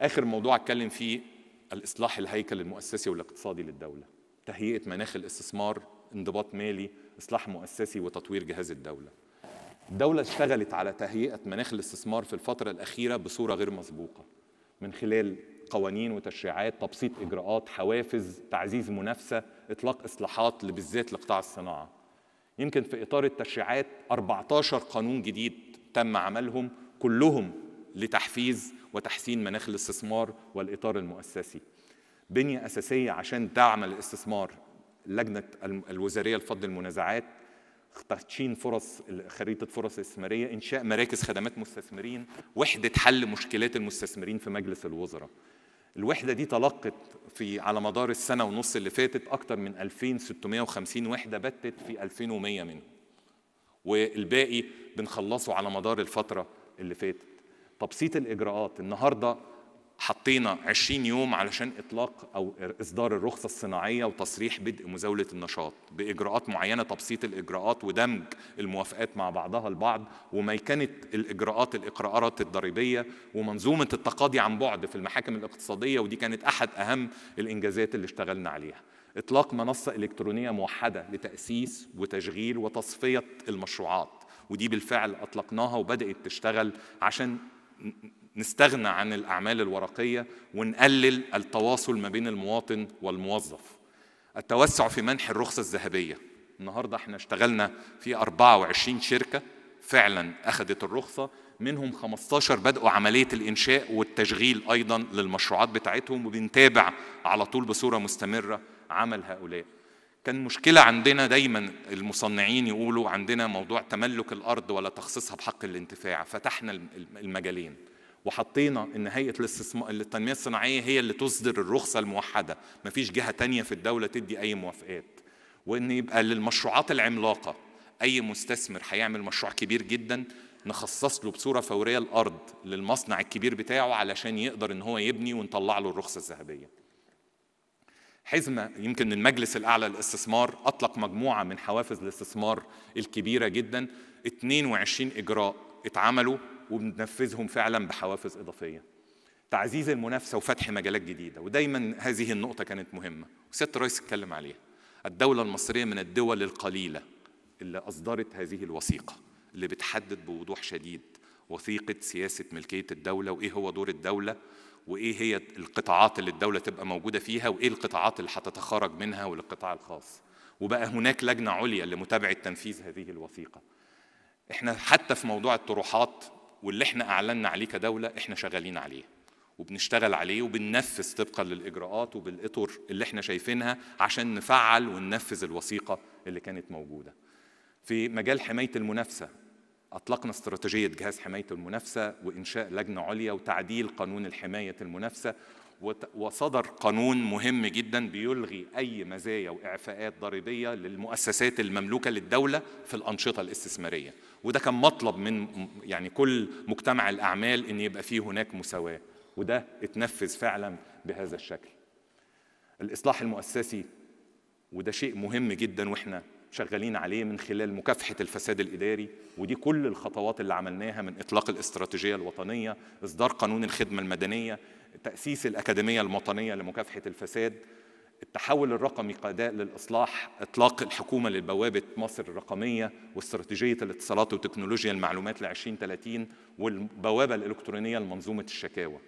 اخر موضوع اتكلم فيه الاصلاح الهيكل المؤسسي والاقتصادي للدوله تهيئه مناخ الاستثمار انضباط مالي اصلاح مؤسسي وتطوير جهاز الدوله الدوله اشتغلت على تهيئه مناخ الاستثمار في الفتره الاخيره بصوره غير مسبوقه من خلال قوانين وتشريعات تبسيط اجراءات حوافز تعزيز منافسه اطلاق اصلاحات بالذات لقطاع الصناعه يمكن في اطار التشريعات 14 قانون جديد تم عملهم كلهم لتحفيز وتحسين مناخ الاستثمار والاطار المؤسسي. بنيه اساسيه عشان دعم الاستثمار لجنه الوزاريه لفض المنازعات تحسين فرص خريطه فرص استثماريه انشاء مراكز خدمات مستثمرين وحده حل مشكلات المستثمرين في مجلس الوزراء الوحده دي تلقت في على مدار السنه ونص اللي فاتت اكثر من 2650 وحده بتت في 2100 منهم والباقي بنخلصه على مدار الفتره اللي فاتت تبسيط الاجراءات النهارده حطينا 20 يوم علشان اطلاق او اصدار الرخصه الصناعيه وتصريح بدء مزاوله النشاط باجراءات معينه تبسيط الاجراءات ودمج الموافقات مع بعضها البعض وميكنه الاجراءات الاقرارات الضريبيه ومنظومه التقاضي عن بعد في المحاكم الاقتصاديه ودي كانت احد اهم الانجازات اللي اشتغلنا عليها. اطلاق منصه الكترونيه موحده لتاسيس وتشغيل وتصفيه المشروعات ودي بالفعل اطلقناها وبدات تشتغل عشان نستغنى عن الأعمال الورقية ونقلل التواصل ما بين المواطن والموظف التوسع في منح الرخصة الذهبية النهاردة احنا اشتغلنا في 24 شركة فعلا أخذت الرخصة منهم 15 بدأوا عملية الإنشاء والتشغيل أيضا للمشروعات بتاعتهم وبنتابع على طول بصورة مستمرة عمل هؤلاء كان مشكلة عندنا دايما المصنعين يقولوا عندنا موضوع تملك الأرض ولا تخصيصها بحق الانتفاع فتحنا المجالين وحطينا ان هيئه الاستثمار التنميه الصناعيه هي اللي تصدر الرخصه الموحده مفيش جهه تانية في الدوله تدي اي موافقات وان يبقى للمشروعات العملاقه اي مستثمر هيعمل مشروع كبير جدا نخصص له بصوره فوريه الارض للمصنع الكبير بتاعه علشان يقدر ان هو يبني ونطلع له الرخصه الذهبيه حزمة يمكن المجلس الأعلى للاستثمار أطلق مجموعة من حوافز الاستثمار الكبيرة جدا 22 إجراء اتعملوا وبننفذهم فعلا بحوافز إضافية تعزيز المنافسة وفتح مجالات جديدة ودايما هذه النقطة كانت مهمة وسيادة رئيس اتكلم عليها الدولة المصرية من الدول القليلة اللي أصدرت هذه الوثيقة اللي بتحدد بوضوح شديد وثيقة سياسة ملكية الدولة وإيه هو دور الدولة وايه هي القطاعات اللي الدوله تبقى موجوده فيها وايه القطاعات اللي هتتخرج منها وللقطاع الخاص وبقى هناك لجنه عليا لمتابعه تنفيذ هذه الوثيقه احنا حتى في موضوع الطروحات واللي احنا اعلنا عليه كدوله احنا شغالين عليه وبنشتغل عليه وبننفذ طبقا للاجراءات وبالاطر اللي احنا شايفينها عشان نفعل وننفذ الوثيقه اللي كانت موجوده في مجال حمايه المنافسه أطلقنا استراتيجية جهاز حماية المنافسة وإنشاء لجنة عليا وتعديل قانون الحماية المنافسة وصدر قانون مهم جدا بيلغي أي مزايا وإعفاءات ضريبية للمؤسسات المملوكة للدولة في الأنشطة الاستثمارية وده كان مطلب من يعني كل مجتمع الأعمال إن يبقى فيه هناك مساواة وده اتنفذ فعلا بهذا الشكل الإصلاح المؤسسي وده شيء مهم جدا وإحنا شغالين عليه من خلال مكافحة الفساد الإداري ودي كل الخطوات اللي عملناها من إطلاق الاستراتيجية الوطنية إصدار قانون الخدمة المدنية تأسيس الأكاديمية الوطنية لمكافحة الفساد التحول الرقمي قداء للإصلاح إطلاق الحكومة للبوابة مصر الرقمية واستراتيجية الاتصالات وتكنولوجيا المعلومات لعشرين 2030 والبوابة الإلكترونية لمنظومة الشكاوى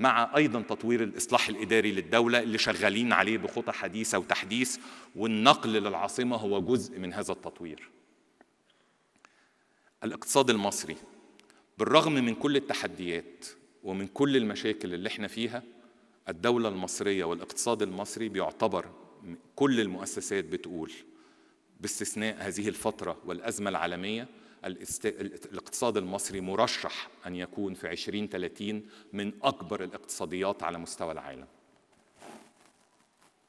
مع ايضا تطوير الاصلاح الاداري للدوله اللي شغالين عليه بخطى حديثه وتحديث والنقل للعاصمه هو جزء من هذا التطوير. الاقتصاد المصري بالرغم من كل التحديات ومن كل المشاكل اللي احنا فيها الدوله المصريه والاقتصاد المصري بيعتبر كل المؤسسات بتقول باستثناء هذه الفتره والازمه العالميه الاقتصاد المصري مرشح أن يكون في 2030 من أكبر الاقتصاديات على مستوى العالم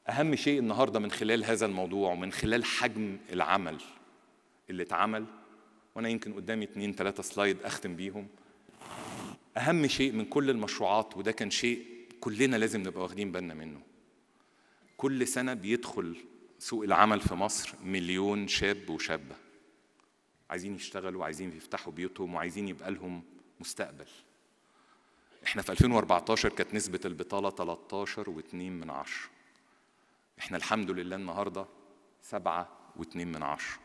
أهم شيء النهاردة من خلال هذا الموضوع ومن خلال حجم العمل اللي اتعمل وأنا يمكن قدامي اثنين ثلاثة سلايد أختم بيهم أهم شيء من كل المشروعات وده كان شيء كلنا لازم نبقى واخدين بالنا منه كل سنة بيدخل سوق العمل في مصر مليون شاب وشابة عايزين يشتغلوا عايزين يفتحوا بيوتهم وعايزين يبقى لهم مستقبل احنا في 2014 كانت نسبة البطالة 13 من عشرة احنا الحمد لله النهاردة سبعة من عشرة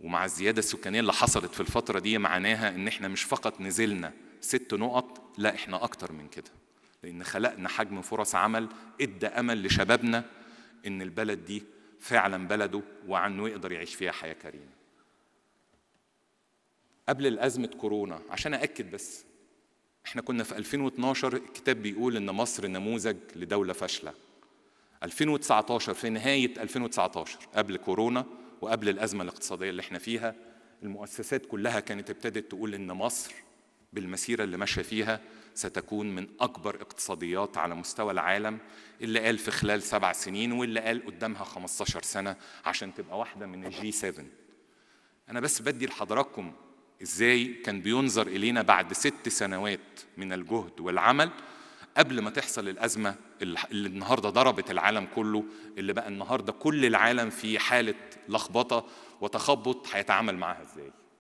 ومع الزيادة السكانية اللي حصلت في الفترة دي معناها ان احنا مش فقط نزلنا ست نقط لا احنا اكتر من كده لان خلقنا حجم فرص عمل ادى امل لشبابنا ان البلد دي فعلا بلده وعنه يقدر يعيش فيها حياة كريمة قبل الأزمة كورونا عشان أأكد بس احنا كنا في 2012 الكتاب بيقول ان مصر نموذج لدولة فاشلة 2019 في نهاية 2019 قبل كورونا وقبل الأزمة الاقتصادية اللي احنا فيها المؤسسات كلها كانت ابتدت تقول ان مصر بالمسيرة اللي ماشية فيها ستكون من أكبر اقتصاديات على مستوى العالم اللي قال في خلال سبع سنين واللي قال قدامها 15 سنة عشان تبقى واحدة من الجي 7 أنا بس بدي لحضراتكم ازاي كان بينظر الينا بعد ست سنوات من الجهد والعمل قبل ما تحصل الازمه اللي النهارده ضربت العالم كله اللي بقى النهارده كل العالم في حاله لخبطه وتخبط هيتعامل معاها ازاي